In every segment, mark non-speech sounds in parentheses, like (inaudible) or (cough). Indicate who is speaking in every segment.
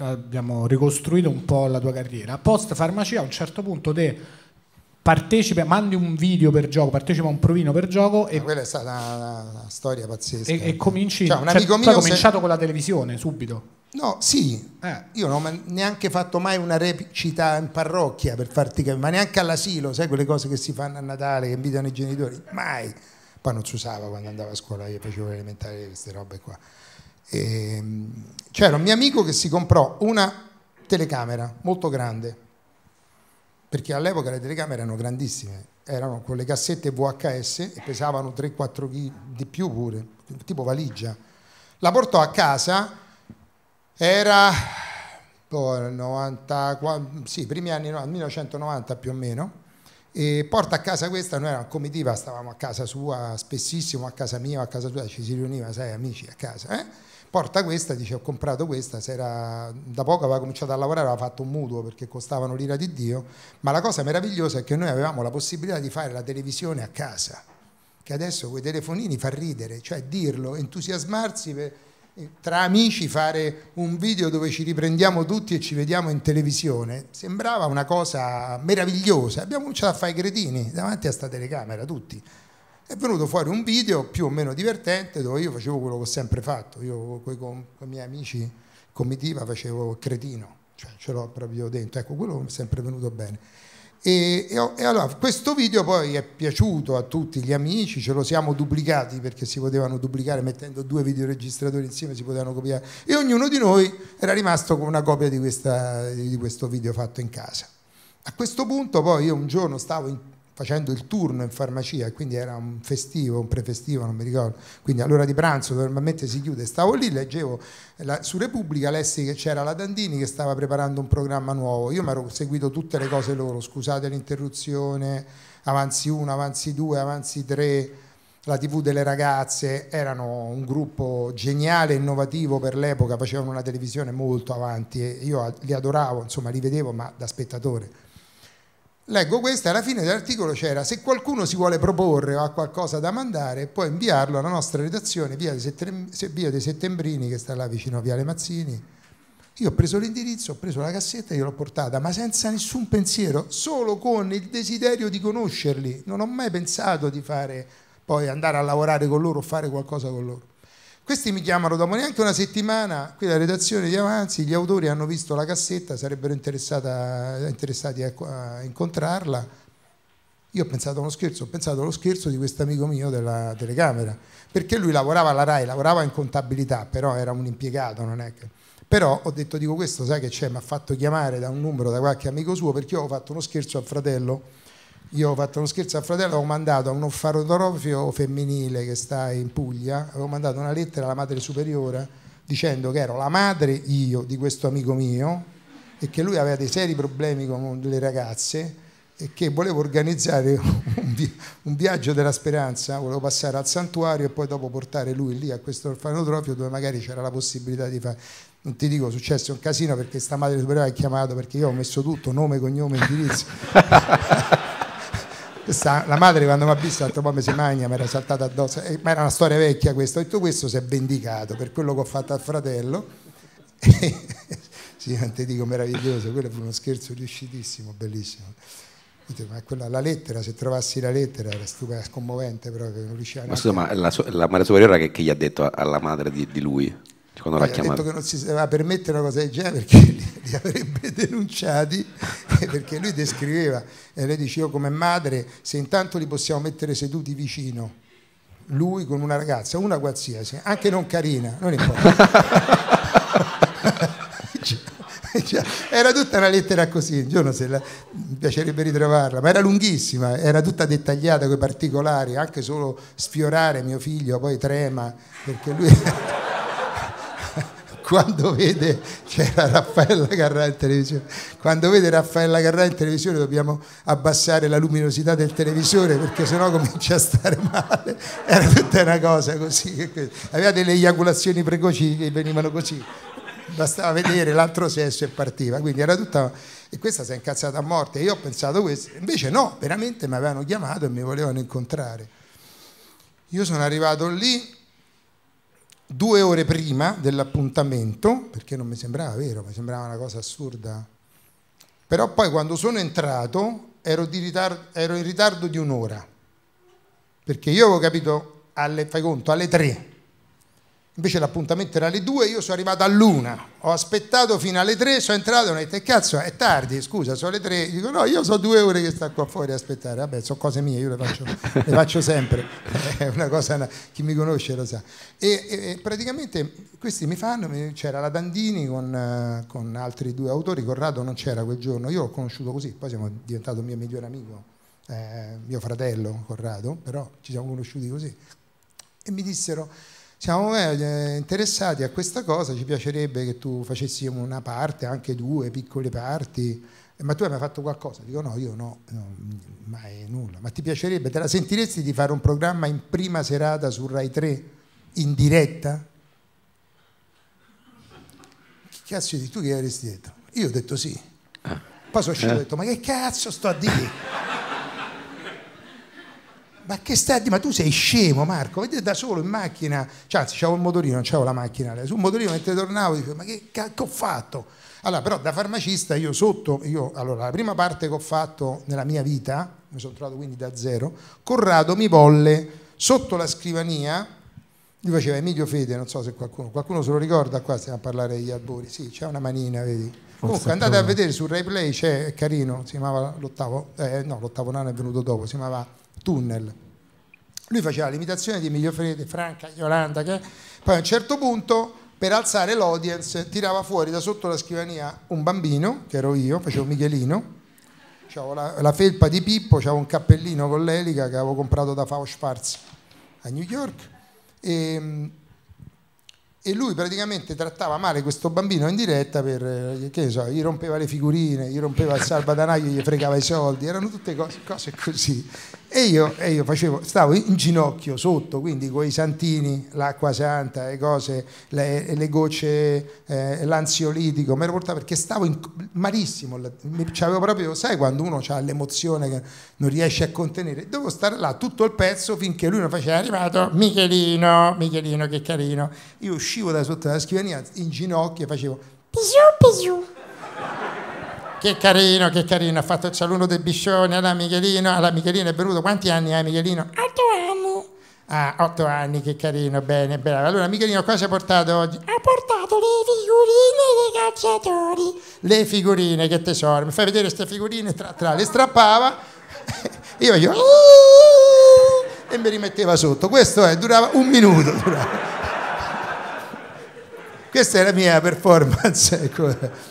Speaker 1: abbiamo ricostruito un po' la tua carriera. Post farmacia a un certo punto te partecipa, mandi un video per gioco, partecipa a un provino per gioco. E Ma quella è stata una, una storia pazzesca. E, e cominci, cioè, un cioè, amico mio hai cominciato se... con la televisione subito. No, sì, eh. io non ho neanche fatto mai una recita in parrocchia per farti capire, ma neanche all'asilo, sai quelle cose che si fanno a Natale, che invitano i genitori, mai. Poi non si usava quando andavo a scuola, io facevo elementare queste robe qua. Ehm, c'era un mio amico che si comprò una telecamera molto grande, perché all'epoca le telecamere erano grandissime, erano con le cassette VHS e pesavano 3-4 kg di più pure, tipo valigia. La portò a casa, era boh, 90, sì, primi anni 1990 più o meno, e porta a casa questa, noi eravamo comitiva, stavamo a casa sua spessissimo, a casa mia, a casa sua, ci si riuniva, sai, amici a casa, eh? porta questa, dice ho comprato questa, era, da poco aveva cominciato a lavorare, aveva fatto un mutuo perché costavano l'ira di Dio, ma la cosa meravigliosa è che noi avevamo la possibilità di fare la televisione a casa, che adesso quei telefonini fa ridere, cioè dirlo, entusiasmarsi per, eh, tra amici fare un video dove ci riprendiamo tutti e ci vediamo in televisione, sembrava una cosa meravigliosa, abbiamo cominciato a fare i cretini davanti a sta telecamera tutti, è venuto fuori un video più o meno divertente dove io facevo quello che ho sempre fatto, io con, con i miei amici comitiva facevo cretino, cioè ce l'ho proprio dentro, ecco quello mi è sempre venuto bene. E, e, e, allora questo video poi è piaciuto a tutti gli amici, ce lo siamo duplicati perché si potevano duplicare mettendo due videoregistratori insieme, si potevano copiare e ognuno di noi era rimasto con una copia di, questa, di questo video fatto in casa. A questo punto poi io un giorno stavo in facendo il turno in farmacia quindi era un festivo, un prefestivo, non mi ricordo, quindi all'ora di pranzo normalmente si chiude, stavo lì, leggevo la, su Repubblica, lessi che c'era la Dandini che stava preparando un programma nuovo, io mi ero seguito tutte le cose loro, scusate l'interruzione, avanzi 1, avanzi 2, avanzi 3, la TV delle ragazze, erano un gruppo geniale, innovativo per l'epoca, facevano una televisione molto avanti e io li adoravo, insomma li vedevo ma da spettatore. Leggo questa, alla fine dell'articolo c'era se qualcuno si vuole proporre o ha qualcosa da mandare può inviarlo alla nostra redazione via dei, Settembrini che sta là vicino a Viale Mazzini. Io ho preso l'indirizzo, ho preso la cassetta e gliel'ho portata, ma senza nessun pensiero, solo con il desiderio di conoscerli. Non ho mai pensato di fare, poi andare a lavorare con loro o fare qualcosa con loro. Questi mi chiamano dopo neanche una settimana, qui la redazione di Avanzi, gli autori hanno visto la cassetta, sarebbero interessati a, a incontrarla. Io ho pensato a uno scherzo, ho pensato allo scherzo di questo amico mio della telecamera, perché lui lavorava alla RAI, lavorava in contabilità, però era un impiegato, non è che... Però ho detto, dico questo, sai che c'è, mi ha fatto chiamare da un numero da qualche amico suo perché io ho fatto uno scherzo al fratello io ho fatto uno scherzo al fratello, ho mandato a un offarotrofio femminile che sta in Puglia, avevo mandato una lettera alla madre superiore dicendo che ero la madre io di questo amico mio e che lui aveva dei seri problemi con le ragazze e che volevo organizzare (laughs) un, vi un viaggio della speranza, volevo passare al santuario e poi dopo portare lui lì a questo orfanotrofio dove magari c'era la possibilità di fare non ti dico, successo un casino perché sta madre superiore ha chiamato perché io ho messo tutto, nome, cognome, indirizzo. (laughs) Questa, la madre quando mi ha visto ha detto poi mi si mangia mi era saltata addosso, e, eh, ma era una storia vecchia questa, e tutto questo si è vendicato per quello che ho fatto al fratello. E, (laughs) sì, non ti dico meraviglioso, quello fu uno scherzo riuscitissimo, bellissimo. Ma quella, la lettera, se trovassi la lettera era stupenda, commovente, però che non riusciva Ma scusa, ma la, sua, la madre superiore che, che, gli ha detto alla madre di, di lui? Quando l'ha chiamata? Eh, ha detto che non si doveva eh, permettere una cosa del genere perché (laughs) li, li avrebbe denunciati (laughs) perché lui descriveva, e lei diceva come madre, se intanto li possiamo mettere seduti vicino, lui con una ragazza, una qualsiasi, anche non carina, non importa. (laughs) Cioè, cioè, era tutta una lettera così, un giorno se la, mi piacerebbe ritrovarla, ma era lunghissima, era tutta dettagliata con i particolari, anche solo sfiorare mio figlio poi trema perché lui quando vede, c'era Raffaella Carrà in televisione, quando vede Raffaella Carrà in televisione dobbiamo abbassare la luminosità del televisore perché sennò comincia a stare male, era tutta una cosa così, aveva delle eiaculazioni precoci che venivano così, bastava vedere l'altro sesso e partiva, quindi era tutta... E questa si è incazzata a morte, io ho pensato questo, invece no, veramente mi avevano chiamato e mi volevano incontrare. Io sono arrivato lì due ore prima dell'appuntamento, perché non mi sembrava vero, mi sembrava una cosa assurda. Però poi quando sono entrato ero, ritardo, ero in ritardo di un'ora, perché io avevo capito, alle, fai conto, alle tre Invece l'appuntamento era alle 2, io sono arrivato all'una, ho aspettato fino alle 3, sono entrato e ho detto eh, cazzo è tardi, scusa, sono le 3, dico no, io sono due ore che sta qua fuori a aspettare, vabbè sono cose mie, io le faccio, (laughs) le faccio sempre, è eh, una cosa, una, chi mi conosce lo sa. E, e praticamente questi mi fanno, c'era la Dandini con, eh, con altri due autori, Corrado non c'era quel giorno, io l'ho conosciuto così, poi siamo diventato mio migliore amico, eh, mio fratello Corrado, però ci siamo conosciuti così. E mi dissero siamo eh, interessati a questa cosa, ci piacerebbe che tu facessi una parte, anche due piccole parti, eh, ma tu hai mai fatto qualcosa? Dico no, io no, no mai nulla, ma ti piacerebbe, te la sentiresti di fare un programma in prima serata su Rai 3 in diretta? Che cazzo di tu che avresti detto? Io ho detto sì. Ah. Poi sono uscito e ho eh. detto ma che cazzo sto a dire? ma che sta ma tu sei scemo Marco, Vedi da solo in macchina, cioè, anzi c'avevo il motorino, non c'avevo la macchina, su un motorino mentre tornavo dico, ma che cacchio ho fatto? Allora però da farmacista io sotto, io, allora la prima parte che ho fatto nella mia vita, mi sono trovato quindi da zero, Corrado mi volle sotto la scrivania, lui faceva Emilio Fede, non so se qualcuno, qualcuno se lo ricorda qua, stiamo a parlare degli albori, sì c'è una manina, vedi. Comunque andate a vedere sul replay, c'è è carino, si chiamava l'ottavo, eh, no l'ottavo nano è venuto dopo, si chiamava tunnel. Lui faceva l'imitazione di Emilio Fede, Franca, Yolanda, che poi a un certo punto per alzare l'audience tirava fuori da sotto la scrivania un bambino, che ero io, facevo Michelino, avevo la, la, felpa di Pippo, avevo un cappellino con l'elica che avevo comprato da Fao Schwarz a New York e, ehm, e, lui praticamente trattava male questo bambino in diretta per, eh, che so, gli rompeva le figurine, gli rompeva il salvadanaio, gli fregava i soldi, erano tutte cose, cose così. E io, e io facevo, stavo in ginocchio sotto, quindi con i santini, l'acqua santa, le cose, le, le gocce, eh, l'ansiolitico, mi ero portato perché stavo in, malissimo, c'avevo proprio, sai quando uno ha l'emozione che non riesce a contenere, devo stare là tutto il pezzo finché lui non faceva, è arrivato Michelino, Michelino che carino, io uscivo da sotto la scrivania in ginocchio e facevo, pisù pisù che carino, che carino, ha fatto il saluto del Biscione alla Michelino, alla Michelino è venuto, quanti anni hai Michelino? Otto anni. Ah, otto anni, che carino, bene, bravo. Allora Michelino cosa ha portato oggi? Ha portato le figurine dei calciatori. Le figurine, che tesoro, mi fai vedere queste figurine, tra, tra le strappava, (laughs) io io e mi rimetteva sotto, questo è, durava un minuto. Durava. Questa è la mia performance. Ecco.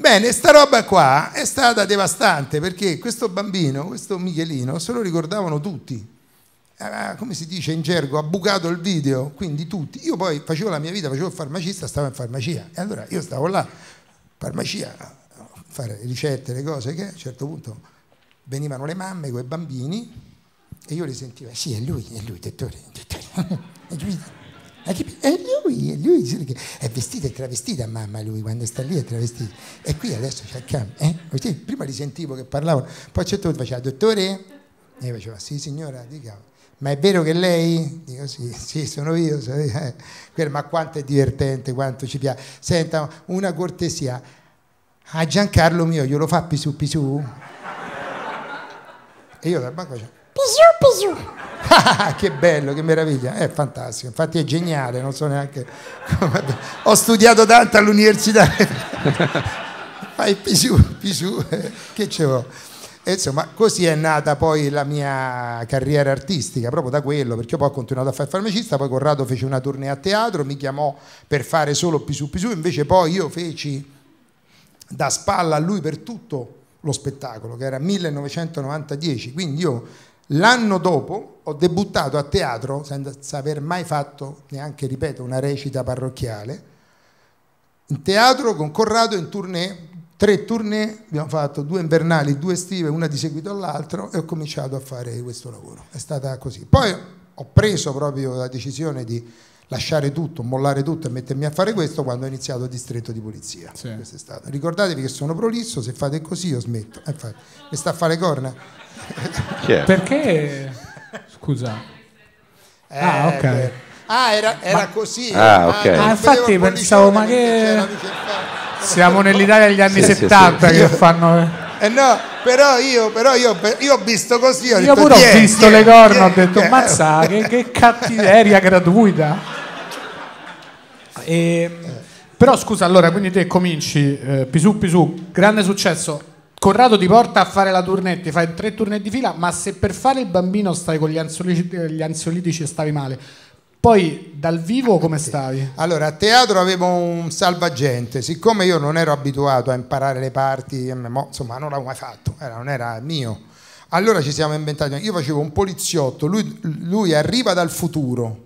Speaker 1: Bene, sta roba qua è stata devastante perché questo bambino, questo Michelino, se lo ricordavano tutti. Era, ah, ah, come si dice in gergo, ha bucato il video, quindi tutti. Io poi facevo la mia vita, facevo il farmacista, stavo in farmacia. E allora io stavo là, farmacia, a fare ricette, le cose che a un certo punto venivano le mamme con i bambini e io li sentivo, eh sì è lui, è lui, dottore, dottore. (laughs) E lui, lui, è vestito e travestita mamma lui, quando sta lì è travestita. E qui adesso c'è il cambio. Eh? Prima li sentivo che parlavano, poi c'è tutto, faceva dottore? E io faceva, sì signora, dica, ma è vero che lei? Dico sì, sì sono io, eh. ma quanto è divertente, quanto ci piace. Senta, una cortesia, a ah, Giancarlo mio glielo fa pisù pisù? E io dal banco faccio, pisù pisù! (laughs) che bello, che meraviglia, è fantastico, infatti è geniale, non so neanche come... Ho studiato tanto all'università, (laughs) fai pisù, pisù, eh, che ce l'ho. insomma, così è nata poi la mia carriera artistica, proprio da quello, perché poi ho continuato a fare farmacista, poi Corrado fece una tournée a teatro, mi chiamò per fare solo Pisù Pisù, invece poi io feci da spalla a lui per tutto lo spettacolo, che era 1990-10, quindi io L'anno dopo ho debuttato a teatro senza aver mai fatto neanche, ripeto, una recita parrocchiale. In teatro con Corrado in tournée, tre tournée, abbiamo fatto due invernali, due estive, una di seguito all'altro e ho cominciato a fare questo lavoro. È stata così. Poi ho preso proprio la decisione di lasciare tutto, mollare tutto e mettermi a fare questo quando ho iniziato il distretto di polizia. Sì. Ricordatevi che sono prolisso, se fate così io smetto. Infatti, eh, mi sta a fare corna. Perché? Scusa. Eh, ah, ok. Beh. Ah, era, era ma... così. Ah, ah ok. Ah, infatti pensavo, ma che... Siamo nell'Italia degli anni sì, 70 sì, che fanno... Eh no, però io, però io, io ho visto così. Ho io detto, pure ho visto le corna, ho detto, yeah. mazza, che, che cattiveria gratuita. E, però scusa, allora, quindi te cominci, eh, Pisù Pisù, grande successo, Corrado ti porta a fare la ti fai tre tournette di fila, ma se per fare il bambino stai con gli ansiolitici, gli ansiolitici e stavi male, poi dal vivo come stavi? Allora, a teatro avevo un salvagente, siccome io non ero abituato a imparare le parti, insomma non l'avevo mai fatto, era, non era mio. Allora ci siamo inventati, io facevo un poliziotto, lui, lui arriva dal futuro,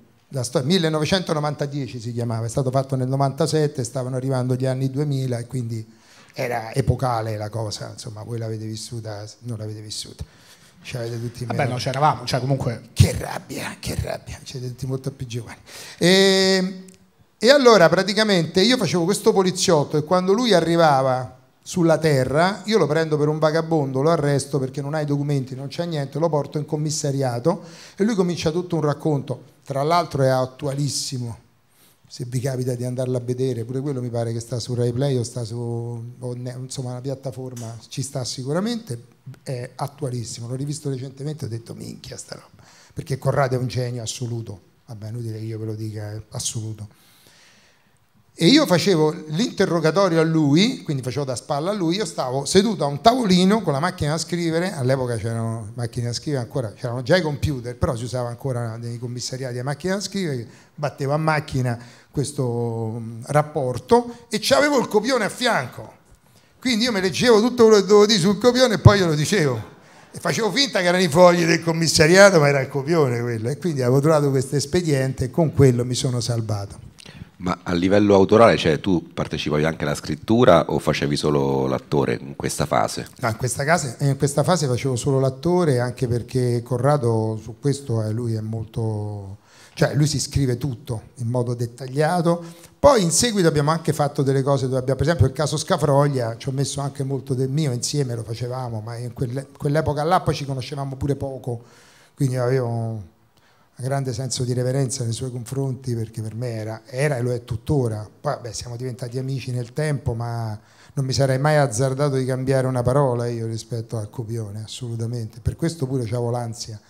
Speaker 1: 1990 si chiamava, è stato fatto nel 97, stavano arrivando gli anni 2000 e quindi era epocale la cosa, insomma voi l'avete vissuta, non l'avete vissuta. C'avete tutti Vabbè, no, c'eravamo, cioè comunque... Che rabbia, che rabbia, c'erano tutti molto più giovani. E, ehm, e allora praticamente io facevo questo poliziotto e quando lui arrivava sulla terra, io lo prendo per un vagabondo, lo arresto perché non ha i documenti, non c'è niente, lo porto in commissariato e lui comincia tutto un racconto, tra l'altro è attualissimo, se vi capita di andarlo a vedere, pure quello mi pare che sta su RaiPlay o sta su o ne, insomma una piattaforma, ci sta sicuramente, è attualissimo, l'ho rivisto recentemente e ho detto minchia sta roba, perché Corrado è un genio assoluto, vabbè inutile che io ve lo dica, eh, assoluto. E io facevo l'interrogatorio a lui, quindi facevo da spalla a lui, io stavo seduto a un tavolino con la macchina a scrivere, all'epoca c'erano macchine da scrivere ancora, c'erano già i computer, però si usava ancora nei commissariati la macchina a scrivere, battevo a macchina questo mm, rapporto e c'avevo il copione a fianco. Quindi io mi leggevo tutto quello che dovevo dire sul copione e poi glielo dicevo. E facevo finta che erano i fogli del commissariato, ma era il copione quello. E quindi avevo trovato questo espediente e con quello mi sono salvato. Ma a livello autorale, cioè tu partecipavi anche alla scrittura o facevi solo l'attore in questa fase? No, ah, in questa, casa, eh, in questa fase facevo solo l'attore anche perché Corrado su questo eh, lui è molto... cioè lui si scrive tutto in modo dettagliato. Poi in seguito abbiamo anche fatto delle cose dove abbiamo, per esempio il caso Scafroglia, ci ho messo anche molto del mio, insieme lo facevamo, ma in quell'epoca là poi ci conoscevamo pure poco, quindi avevo un grande senso di reverenza nei suoi confronti perché per me era, era e lo è tuttora. Poi beh, siamo diventati amici nel tempo, ma non mi sarei mai azzardato di cambiare una parola io rispetto al copione, assolutamente. Per questo pure avevo l'ansia